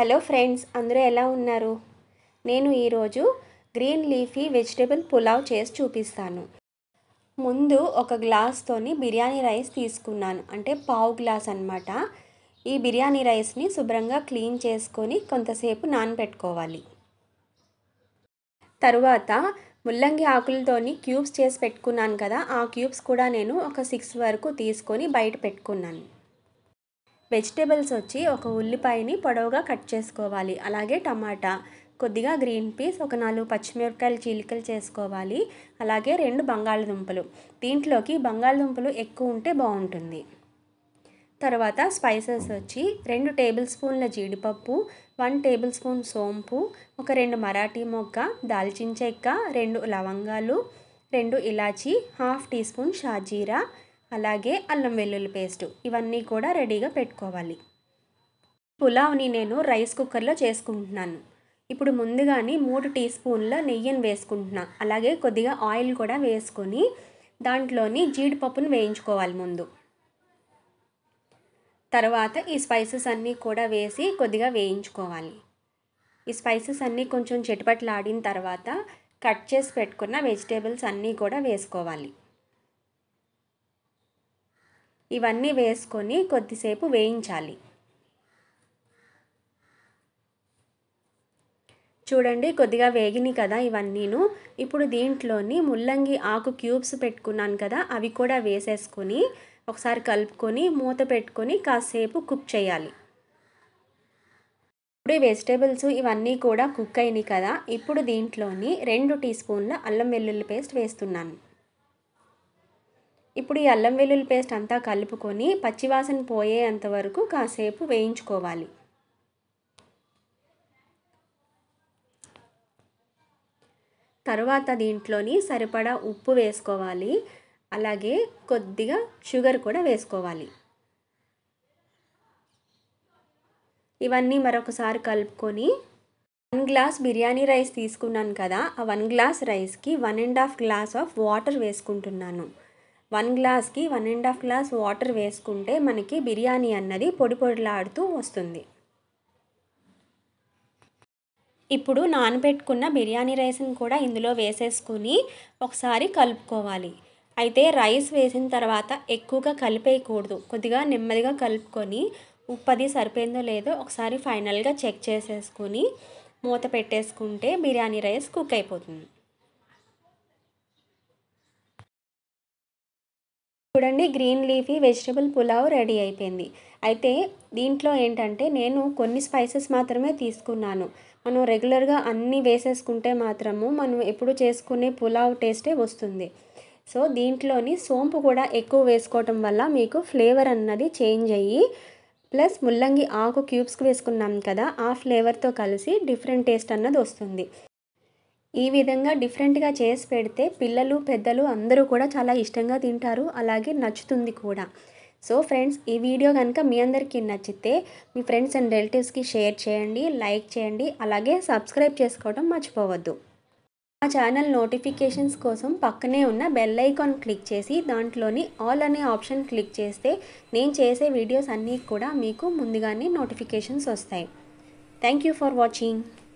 hello friends అందరూ ఎలా ఉన్నారు నేను ఈరోజు గ్రీన్ లీఫీ వెజిటేబుల్ పులావ్ చేసి చూపిస్తాను ముందు ఒక గ్లాస్తోని బిర్యానీ రైస్ తీసుకున్నాను అంటే పావు గ్లాస్ అనమాట ఈ బిర్యానీ రైస్ని శుభ్రంగా క్లీన్ చేసుకొని కొంతసేపు నానబెట్టుకోవాలి తరువాత ముల్లంగి ఆకులతోని క్యూబ్స్ చేసి పెట్టుకున్నాను కదా ఆ క్యూబ్స్ కూడా నేను ఒక సిక్స్ వరకు తీసుకొని బయట పెట్టుకున్నాను వెజిటేబుల్స్ వచ్చి ఒక ఉల్లిపాయని పొడవుగా కట్ చేసుకోవాలి అలాగే టమాటా కొద్దిగా గ్రీన్ పీస్ ఒక నాలుగు పచ్చిమిరపకాయలు చీలికలు చేసుకోవాలి అలాగే రెండు బంగాళదుంపలు దీంట్లోకి బంగాళదుంపలు ఎక్కువ ఉంటే బాగుంటుంది తర్వాత స్పైసెస్ వచ్చి రెండు టేబుల్ స్పూన్ల జీడిపప్పు వన్ టేబుల్ స్పూన్ సోంపు ఒక రెండు మరాఠీ మొగ్గ దాల్చిన చెక్క రెండు లవంగాలు రెండు ఇలాచీ హాఫ్ టీ స్పూన్ షాజీరా అలాగే అల్లం వెల్లుల్లి పేస్ట్ ఇవన్నీ కూడా రెడీగా పెట్టుకోవాలి పులావ్ని నేను రైస్ కుక్కర్లో చేసుకుంటున్నాను ఇప్పుడు ముందుగానే మూడు టీ స్పూన్ల నెయ్యిని వేసుకుంటున్నా అలాగే కొద్దిగా ఆయిల్ కూడా వేసుకొని దాంట్లోని జీడిపప్పును వేయించుకోవాలి ముందు తర్వాత ఈ స్పైసెస్ అన్నీ కూడా వేసి కొద్దిగా వేయించుకోవాలి ఈ స్పైసెస్ అన్నీ కొంచెం ఆడిన తర్వాత కట్ చేసి పెట్టుకున్న వెజిటేబుల్స్ అన్నీ కూడా వేసుకోవాలి ఇవన్నీ వేసుకొని కొద్దిసేపు వేయించాలి చూడండి కొద్దిగా వేగినాయి కదా ఇవన్నీను ఇప్పుడు దీంట్లోని ముల్లంగి ఆకు క్యూబ్స్ పెట్టుకున్నాను కదా అవి కూడా వేసేసుకొని ఒకసారి కలుపుకొని మూత పెట్టుకొని కాసేపు కుక్ చేయాలి ఇప్పుడు వెజిటేబుల్స్ ఇవన్నీ కూడా కుక్ అయినాయి కదా ఇప్పుడు దీంట్లోని రెండు టీ స్పూన్ల అల్లం వెల్లుల్లి పేస్ట్ వేస్తున్నాను ఇప్పుడు ఈ అల్లం వెల్లుల్లి పేస్ట్ అంతా కలుపుకొని పచ్చివాసన పోయేంత వరకు కాసేపు వేయించుకోవాలి తర్వాత దీంట్లోని సరిపడా ఉప్పు వేసుకోవాలి అలాగే కొద్దిగా షుగర్ కూడా వేసుకోవాలి ఇవన్నీ మరొకసారి కలుపుకొని వన్ గ్లాస్ బిర్యానీ రైస్ తీసుకున్నాను కదా ఆ వన్ గ్లాస్ రైస్కి one and half glass of water వేసుకుంటున్నాను వన్ గ్లాస్కి one and half glass water వేసుకుంటే మనకి బిర్యానీ అన్నది పొడి పొడిలాడుతూ వస్తుంది ఇప్పుడు నానబెట్టుకున్న బిర్యానీ రైస్ని కూడా ఇందులో వేసేసుకుని ఒకసారి కలుపుకోవాలి అయితే రైస్ వేసిన తర్వాత ఎక్కువగా కలిపేయకూడదు కొద్దిగా నెమ్మదిగా కలుపుకొని ఉప్పది సరిపోయిందో లేదో ఒకసారి ఫైనల్గా చెక్ చేసేసుకుని మూత పెట్టేసుకుంటే బిర్యానీ రైస్ కుక్ అయిపోతుంది చూడండి green leafy vegetable pulao ready అయిపోయింది అయితే దీంట్లో ఏంటంటే నేను కొన్ని స్పైసెస్ మాత్రమే తీసుకున్నాను మనం రెగ్యులర్గా అన్నీ వేసేసుకుంటే మాత్రము మనం ఎప్పుడు చేసుకునే పులావ్ టేస్టే వస్తుంది సో దీంట్లోని సోంపు కూడా ఎక్కువ వేసుకోవటం వల్ల మీకు ఫ్లేవర్ అన్నది చేంజ్ అయ్యి ప్లస్ ముల్లంగి ఆకు క్యూబ్స్కి వేసుకున్నాం కదా ఆ ఫ్లేవర్తో కలిసి డిఫరెంట్ టేస్ట్ అన్నది వస్తుంది ఈ విధంగా డిఫరెంట్గా చేసి పెడితే పిల్లలు పెద్దలు అందరూ కూడా చాలా ఇష్టంగా తింటారు అలాగే నచ్చుతుంది కూడా సో ఫ్రెండ్స్ ఈ వీడియో కనుక మీ అందరికీ నచ్చితే మీ ఫ్రెండ్స్ అండ్ రిలేటివ్స్కి షేర్ చేయండి లైక్ చేయండి అలాగే సబ్స్క్రైబ్ చేసుకోవడం మర్చిపోవద్దు మా ఛానల్ నోటిఫికేషన్స్ కోసం పక్కనే ఉన్న బెల్ ఐకాన్ క్లిక్ చేసి దాంట్లోని ఆల్ అనే ఆప్షన్ క్లిక్ చేస్తే నేను చేసే వీడియోస్ అన్నీ కూడా మీకు ముందుగానే నోటిఫికేషన్స్ వస్తాయి థ్యాంక్ యూ ఫర్ వాచింగ్